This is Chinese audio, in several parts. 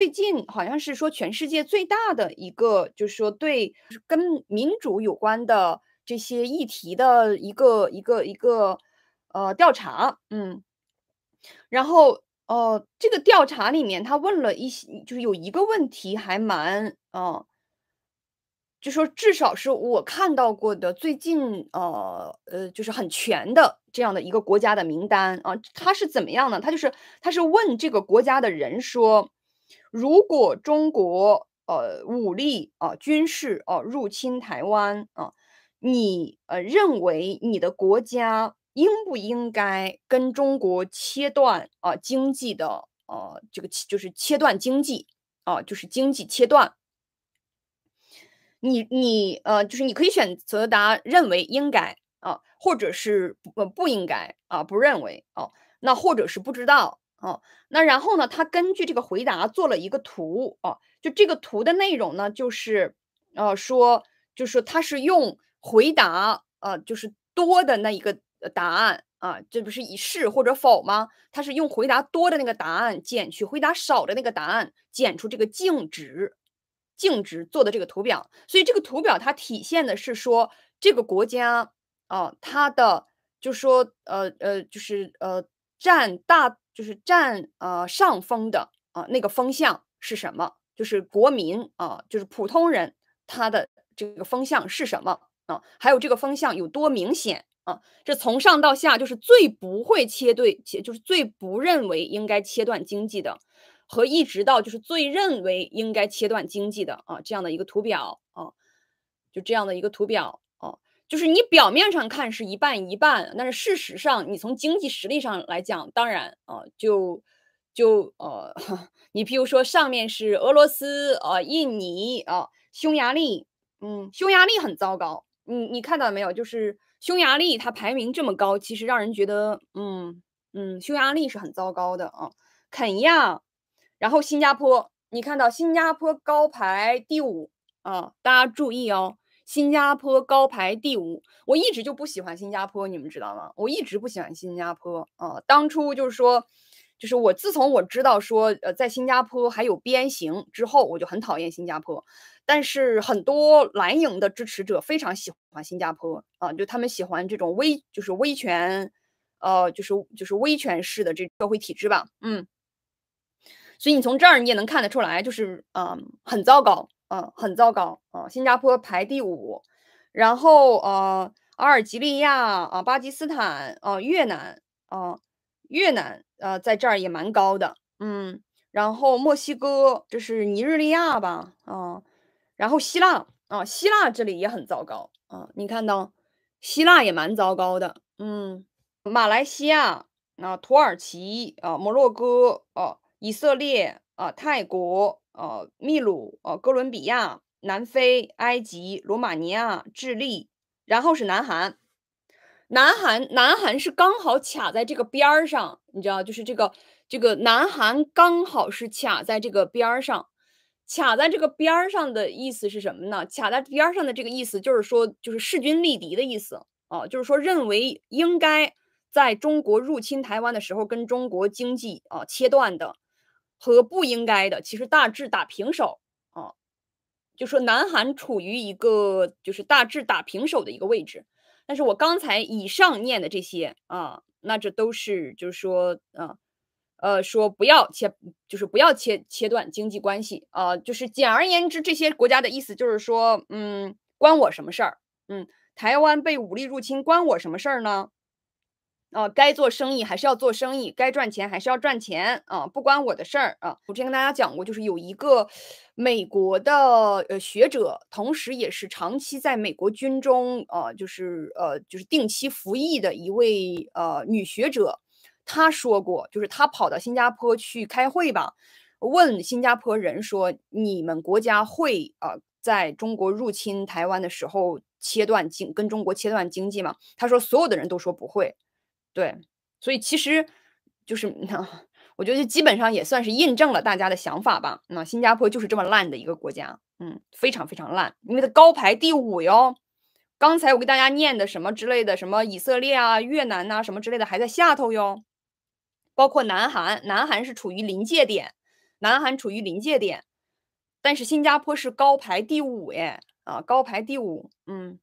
最近好像是说，全世界最大的一个，就是说对跟民主有关的这些议题的一个一个一个呃调查，嗯，然后呃，这个调查里面他问了一些，就是有一个问题还蛮啊，就说至少是我看到过的最近呃呃，就是很全的这样的一个国家的名单啊，他是怎么样呢？他就是他是问这个国家的人说。如果中国呃武力啊军事哦入侵台湾啊，你呃认为你的国家应不应该跟中国切断啊经济的呃这个就是切断经济啊就是经济切断？你你呃就是你可以选择答认为应该啊，或者是不不应该啊不认为哦，那或者是不知道。哦，那然后呢？他根据这个回答做了一个图哦，就这个图的内容呢，就是呃说，就是他是用回答呃，就是多的那一个答案啊，这不是以是或者否吗？他是用回答多的那个答案减去回答少的那个答案，减出这个净值，净值做的这个图表。所以这个图表它体现的是说，这个国家啊，它的就说呃呃，就是呃占大。就是占呃上风的啊那个风向是什么？就是国民啊，就是普通人他的这个风向是什么啊？还有这个风向有多明显啊？这从上到下就是最不会切对切，就是最不认为应该切断经济的，和一直到就是最认为应该切断经济的啊这样的一个图表啊，就这样的一个图表。就是你表面上看是一半一半，但是事实上，你从经济实力上来讲，当然啊，就就呃，你比如说上面是俄罗斯呃，印尼啊、匈牙利，嗯，匈牙利很糟糕，你你看到没有？就是匈牙利它排名这么高，其实让人觉得嗯嗯，匈牙利是很糟糕的啊。肯尼亚，然后新加坡，你看到新加坡高排第五啊？大家注意哦。新加坡高排第五，我一直就不喜欢新加坡，你们知道吗？我一直不喜欢新加坡啊。当初就是说，就是我自从我知道说，呃，在新加坡还有鞭刑之后，我就很讨厌新加坡。但是很多蓝营的支持者非常喜欢新加坡啊，就他们喜欢这种威，就是威权，呃，就是就是威权式的这社会体制吧。嗯，所以你从这儿你也能看得出来，就是嗯，很糟糕。嗯，很糟糕啊！新加坡排第五，然后呃，阿尔及利亚啊，巴基斯坦啊，越南啊，越南呃，在这儿也蛮高的，嗯，然后墨西哥，这是尼日利亚吧？啊，然后希腊啊，希腊这里也很糟糕啊，你看到希腊也蛮糟糕的，嗯，马来西亚啊，土耳其啊，摩洛哥啊，以色列啊，泰国。呃，秘鲁、呃，哥伦比亚、南非、埃及、罗马尼亚、智利，然后是南韩。南韩，南韩是刚好卡在这个边儿上，你知道，就是这个这个南韩刚好是卡在这个边儿上。卡在这个边儿上的意思是什么呢？卡在边儿上的这个意思就是说，就是势均力敌的意思啊，就是说认为应该在中国入侵台湾的时候，跟中国经济啊切断的。和不应该的，其实大致打平手啊，就说南韩处于一个就是大致打平手的一个位置。但是我刚才以上念的这些啊，那这都是就是说啊，呃，说不要切，就是不要切切断经济关系啊，就是简而言之，这些国家的意思就是说，嗯，关我什么事儿？嗯，台湾被武力入侵，关我什么事儿呢？啊，该做生意还是要做生意，该赚钱还是要赚钱啊，不关我的事儿啊！我之前跟大家讲过，就是有一个美国的呃学者，同时也是长期在美国军中呃，就是呃就是定期服役的一位呃女学者，她说过，就是她跑到新加坡去开会吧，问新加坡人说，你们国家会呃在中国入侵台湾的时候切断经跟中国切断经济吗？她说所有的人都说不会。对，所以其实就是你看，我觉得基本上也算是印证了大家的想法吧。那新加坡就是这么烂的一个国家，嗯，非常非常烂，因为它高排第五哟。刚才我给大家念的什么之类的，什么以色列啊、越南呐什么之类的还在下头哟。包括南韩，南韩是处于临界点，南韩处于临界点，但是新加坡是高排第五耶，啊，高排第五，嗯。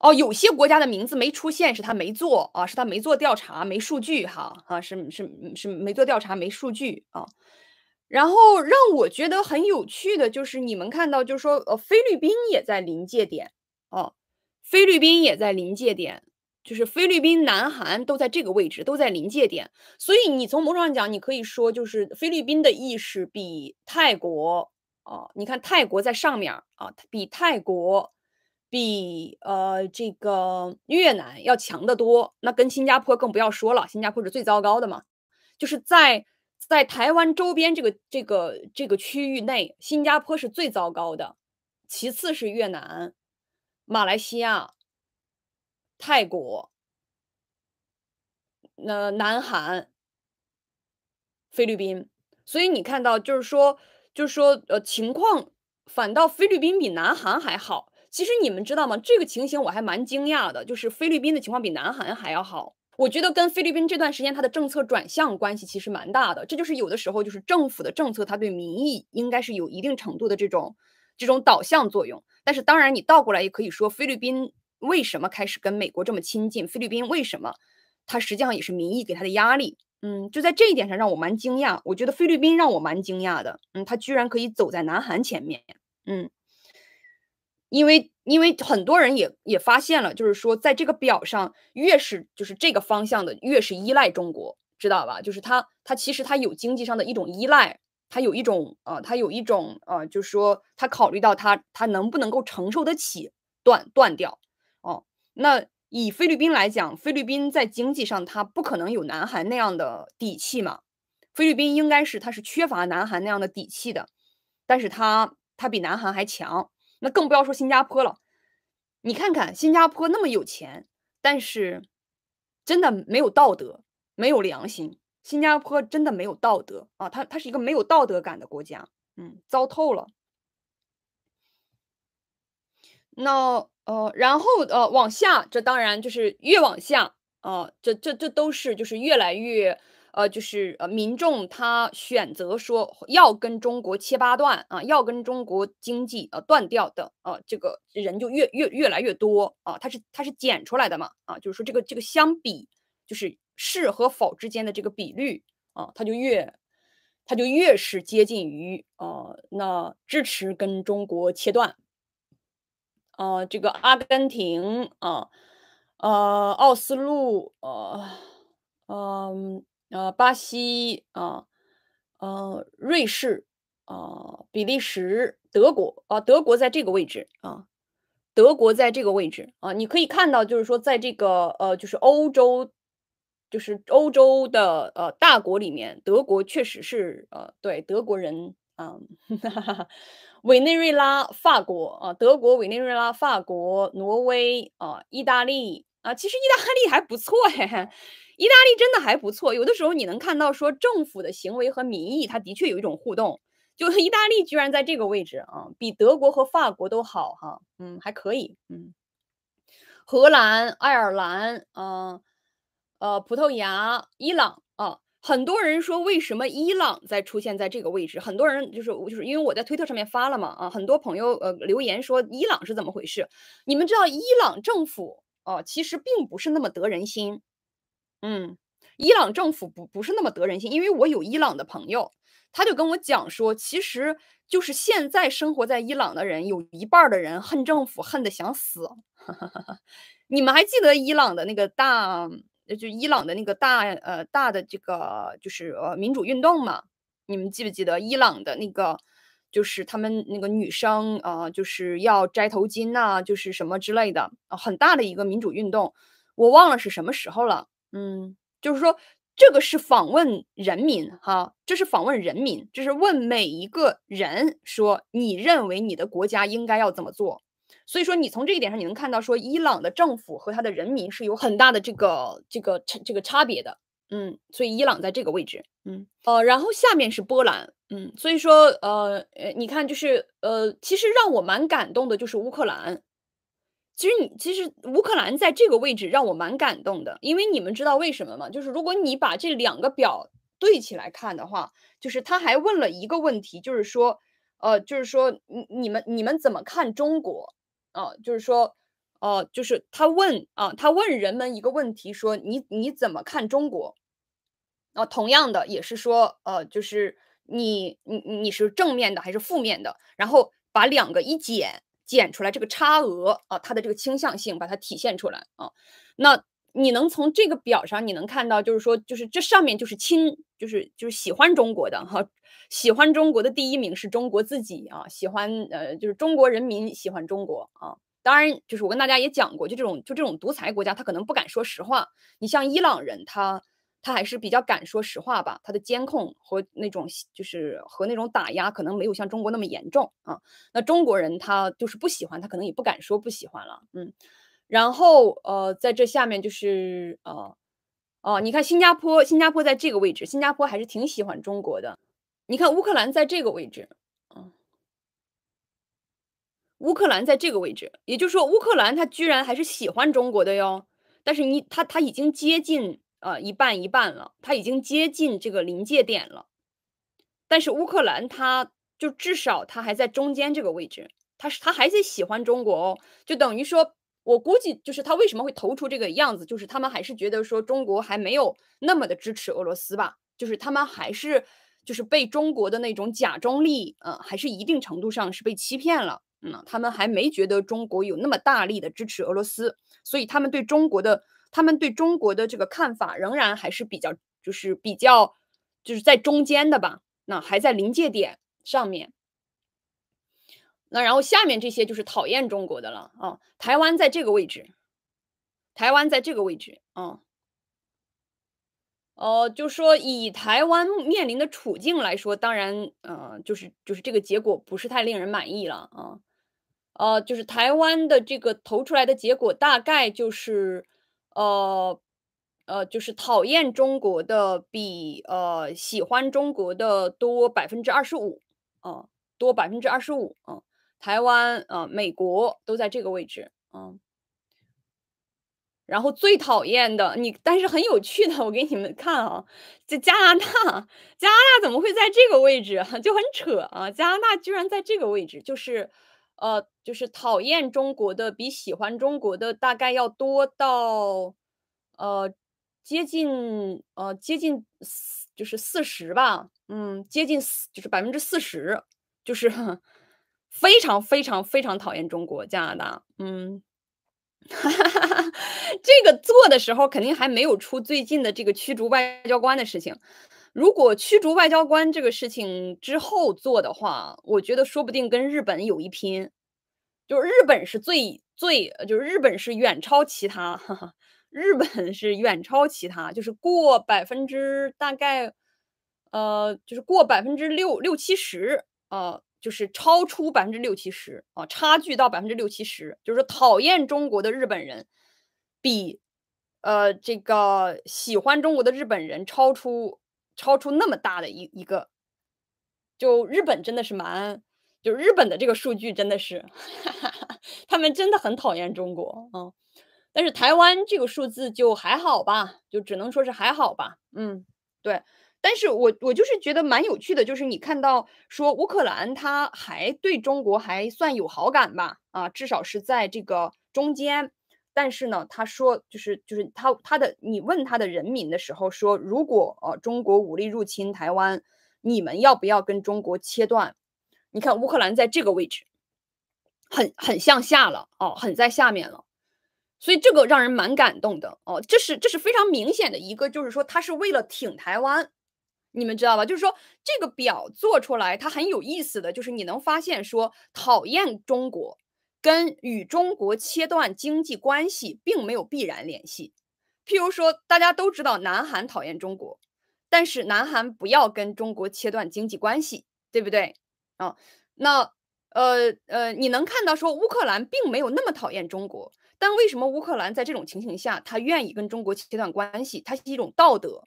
哦，有些国家的名字没出现，是他没做啊，是他没做调查，没数据哈啊，是是是没做调查，没数据啊。然后让我觉得很有趣的就是，你们看到就是说，呃，菲律宾也在临界点啊，菲律宾也在临界点，就是菲律宾、南韩都在这个位置，都在临界点。所以你从某种上讲，你可以说就是菲律宾的意识比泰国啊，你看泰国在上面啊，比泰国。比呃这个越南要强得多，那跟新加坡更不要说了，新加坡是最糟糕的嘛。就是在在台湾周边这个这个这个区域内，新加坡是最糟糕的，其次是越南、马来西亚、泰国、那南韩、菲律宾。所以你看到就是说就是说呃情况，反倒菲律宾比南韩还好。其实你们知道吗？这个情形我还蛮惊讶的，就是菲律宾的情况比南韩还要好。我觉得跟菲律宾这段时间它的政策转向关系其实蛮大的。这就是有的时候就是政府的政策，它对民意应该是有一定程度的这种这种导向作用。但是当然你倒过来也可以说，菲律宾为什么开始跟美国这么亲近？菲律宾为什么？它实际上也是民意给它的压力。嗯，就在这一点上让我蛮惊讶。我觉得菲律宾让我蛮惊讶的。嗯，它居然可以走在南韩前面。嗯。因为因为很多人也也发现了，就是说，在这个表上，越是就是这个方向的，越是依赖中国，知道吧？就是他他其实他有经济上的一种依赖，他有一种呃，他有一种呃，就是说他考虑到他他能不能够承受得起断断掉哦。那以菲律宾来讲，菲律宾在经济上他不可能有南韩那样的底气嘛？菲律宾应该是他是缺乏南韩那样的底气的，但是他他比南韩还强。那更不要说新加坡了，你看看新加坡那么有钱，但是真的没有道德，没有良心。新加坡真的没有道德啊，它它是一个没有道德感的国家，嗯，糟透了。那呃，然后呃，往下，这当然就是越往下啊，这这这都是就是越来越。呃，就是呃，民众他选择说要跟中国切八段啊，要跟中国经济呃断掉的啊，这个人就越越越来越多啊，它是它是减出来的嘛啊，就是说这个这个相比，就是是和否之间的这个比率啊，他就越他就越是接近于啊，那支持跟中国切断啊，这个阿根廷啊，呃，奥斯陆呃，嗯。呃，巴西啊，呃，瑞士啊，比利时、德国啊，德国在这个位置啊，德国在这个位置啊，你可以看到，就是说，在这个呃，就是欧洲，就是欧洲的呃大国里面，德国确实是呃，对德国人啊，委内瑞拉、法国啊，德国、委内瑞拉、法国、挪威啊，意大利啊，其实意大利还不错嘿、嘿。意大利真的还不错，有的时候你能看到说政府的行为和民意，它的确有一种互动。就 意大利居然在这个位置啊，比德国和法国都好哈，嗯，还可以，嗯，荷兰、爱尔兰，嗯，呃，葡萄牙、伊朗啊，很多人说为什么伊朗在出现在这个位置？很多人就是就是因为我在推特上面发了嘛，啊，很多朋友呃留言说伊朗是怎么回事？你们知道伊朗政府哦，其实并不是那么得人心。嗯，伊朗政府不不是那么得人心，因为我有伊朗的朋友，他就跟我讲说，其实就是现在生活在伊朗的人有一半的人恨政府，恨得想死。你们还记得伊朗的那个大，就伊朗的那个大呃大的这个就是呃民主运动吗？你们记不记得伊朗的那个就是他们那个女生啊，就是要摘头巾呐，就是什么之类的很大的一个民主运动，我忘了是什么时候了。嗯，就是说，这个是访问人民哈，这是访问人民，这是问每一个人说，你认为你的国家应该要怎么做？所以说，你从这一点上你能看到，说伊朗的政府和他的人民是有很大的这个这个这个差别的。嗯，所以伊朗在这个位置，嗯，呃，然后下面是波兰，嗯，所以说，呃，你看，就是呃，其实让我蛮感动的就是乌克兰。其实你其实乌克兰在这个位置让我蛮感动的，因为你们知道为什么吗？就是如果你把这两个表对起来看的话，就是他还问了一个问题，就是说，呃，就是说你你们你们怎么看中国？啊，就是说，哦，就是他问啊，他问人们一个问题，说你你怎么看中国？啊，同样的也是说，呃，就是你你你是正面的还是负面的？然后把两个一减。减出来这个差额啊，它的这个倾向性，把它体现出来啊。那你能从这个表上，你能看到，就是说，就是这上面就是亲，就是就是喜欢中国的哈，喜欢中国的第一名是中国自己啊，喜欢呃就是中国人民喜欢中国啊。当然，就是我跟大家也讲过，就这种就这种独裁国家，他可能不敢说实话。你像伊朗人，他。他还是比较敢说实话吧，他的监控和那种就是和那种打压可能没有像中国那么严重啊。那中国人他就是不喜欢，他可能也不敢说不喜欢了，嗯。然后呃，在这下面就是呃哦，你看新加坡，新加坡在这个位置，新加坡还是挺喜欢中国的。你看乌克兰在这个位置，嗯，乌克兰在这个位置，也就是说乌克兰他居然还是喜欢中国的哟。但是你他他已经接近。呃，一半一半了，他已经接近这个临界点了，但是乌克兰他就至少他还在中间这个位置，他是他还在喜欢中国哦，就等于说我估计就是他为什么会投出这个样子，就是他们还是觉得说中国还没有那么的支持俄罗斯吧，就是他们还是就是被中国的那种假中立，嗯，还是一定程度上是被欺骗了，嗯，他们还没觉得中国有那么大力的支持俄罗斯，所以他们对中国的。他们对中国的这个看法仍然还是比较，就是比较，就是在中间的吧，那还在临界点上面。那然后下面这些就是讨厌中国的了啊。台湾在这个位置，台湾在这个位置啊，哦，就说以台湾面临的处境来说，当然，嗯，就是就是这个结果不是太令人满意了啊，呃，就是台湾的这个投出来的结果大概就是。呃，呃，就是讨厌中国的比呃喜欢中国的多百分之二十五，啊，多百分之二十五，啊，台湾啊，美国都在这个位置，啊，然后最讨厌的，你，但是很有趣的，我给你们看啊，这加拿大，加拿大怎么会在这个位置，就很扯啊，加拿大居然在这个位置，就是，呃。就是讨厌中国的比喜欢中国的大概要多到，呃，接近呃接近就是四十吧，嗯，接近就是百分之四十，就是 非常非常非常讨厌中国加拿大，嗯，这个做的时候肯定还没有出最近的这个驱逐外交官的事情，如果驱逐外交官这个事情之后做的话，我觉得说不定跟日本有一拼。就是日本是最最，就是日本是远超其他，哈哈，日本是远超其他，就是过百分之大概，呃，就是过百分之六六七十，呃，就是超出百分之六七十啊，差距到百分之六七十，就是讨厌中国的日本人比，呃，这个喜欢中国的日本人超出超出那么大的一一个，就日本真的是蛮。就日本的这个数据真的是，哈 哈他们真的很讨厌中国啊。但是台湾这个数字就还好吧，就只能说是还好吧。嗯，对。但是我我就是觉得蛮有趣的，就是你看到说乌克兰他还对中国还算有好感吧？啊，至少是在这个中间。但是呢，他说就是就是他他的你问他的人民的时候说，如果呃中国武力入侵台湾，你们要不要跟中国切断？你看乌克兰在这个位置，很很向下了哦，很在下面了，所以这个让人蛮感动的哦。这是这是非常明显的一个，就是说他是为了挺台湾，你们知道吧？就是说这个表做出来，它很有意思的，就是你能发现说，讨厌中国跟与中国切断经济关系并没有必然联系。譬如说，大家都知道南韩讨厌中国，但是南韩不要跟中国切断经济关系，对不对？啊，那，呃呃，你能看到说乌克兰并没有那么讨厌中国，但为什么乌克兰在这种情形下，他愿意跟中国切断关系？它是一种道德，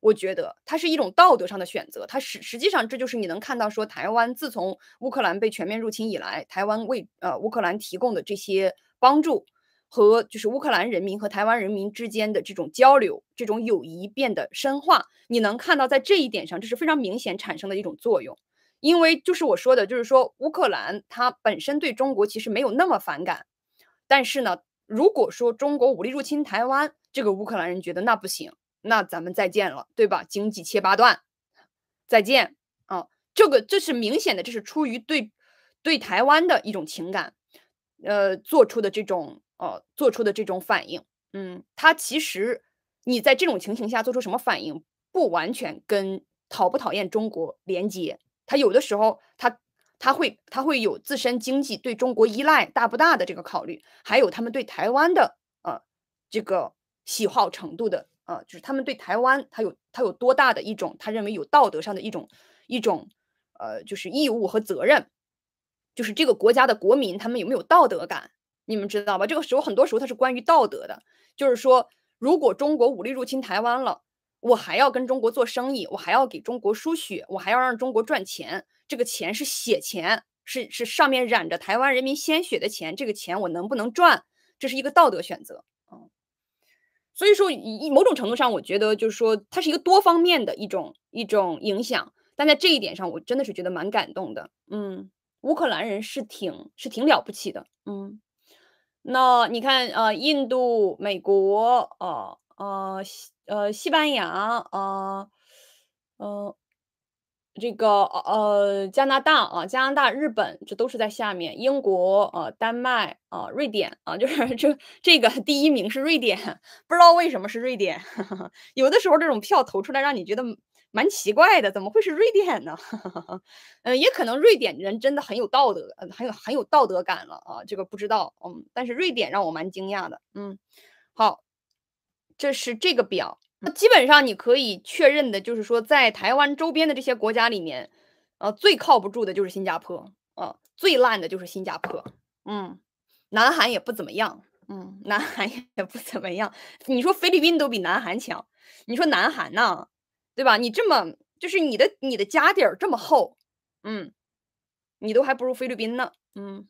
我觉得它是一种道德上的选择。它实实际上这就是你能看到说台湾自从乌克兰被全面入侵以来，台湾为呃乌克兰提供的这些帮助，和就是乌克兰人民和台湾人民之间的这种交流、这种友谊变得深化。你能看到在这一点上，这是非常明显产生的一种作用。因为就是我说的，就是说乌克兰它本身对中国其实没有那么反感，但是呢，如果说中国武力入侵台湾，这个乌克兰人觉得那不行，那咱们再见了，对吧？经济切八段，再见啊！这个这是明显的，这是出于对对台湾的一种情感，呃，做出的这种呃做出的这种反应。嗯，他其实你在这种情形下做出什么反应，不完全跟讨不讨厌中国连接。他有的时候，他他会他会有自身经济对中国依赖大不大的这个考虑，还有他们对台湾的呃这个喜好程度的呃，就是他们对台湾他有他有多大的一种他认为有道德上的一种一种呃就是义务和责任，就是这个国家的国民他们有没有道德感，你们知道吧？这个时候很多时候它是关于道德的，就是说如果中国武力入侵台湾了。我还要跟中国做生意，我还要给中国输血，我还要让中国赚钱。这个钱是血钱，是是上面染着台湾人民鲜血的钱。这个钱我能不能赚，这是一个道德选择。嗯，所以说某种程度上，我觉得就是说它是一个多方面的一种一种影响。但在这一点上，我真的是觉得蛮感动的。嗯，乌克兰人是挺是挺了不起的。嗯，那你看啊，印度、美国啊。呃，西呃，西班牙，呃，呃，这个呃，加拿大啊，加拿大，日本，这都是在下面。英国呃丹麦啊，瑞典啊，就是这这个第一名是瑞典，不知道为什么是瑞典。有的时候这种票投出来，让你觉得蛮奇怪的，怎么会是瑞典呢？嗯，也可能瑞典人真的很有道德，很有很有道德感了啊，这个不知道。嗯，但是瑞典让我蛮惊讶的。嗯，好。这是这个表，那基本上你可以确认的，就是说在台湾周边的这些国家里面，呃，最靠不住的就是新加坡，呃，最烂的就是新加坡，嗯，南韩也不怎么样，嗯，南韩也不怎么样，你说菲律宾都比南韩强，你说南韩呢，对吧？你这么就是你的你的家底儿这么厚，嗯，你都还不如菲律宾呢，嗯。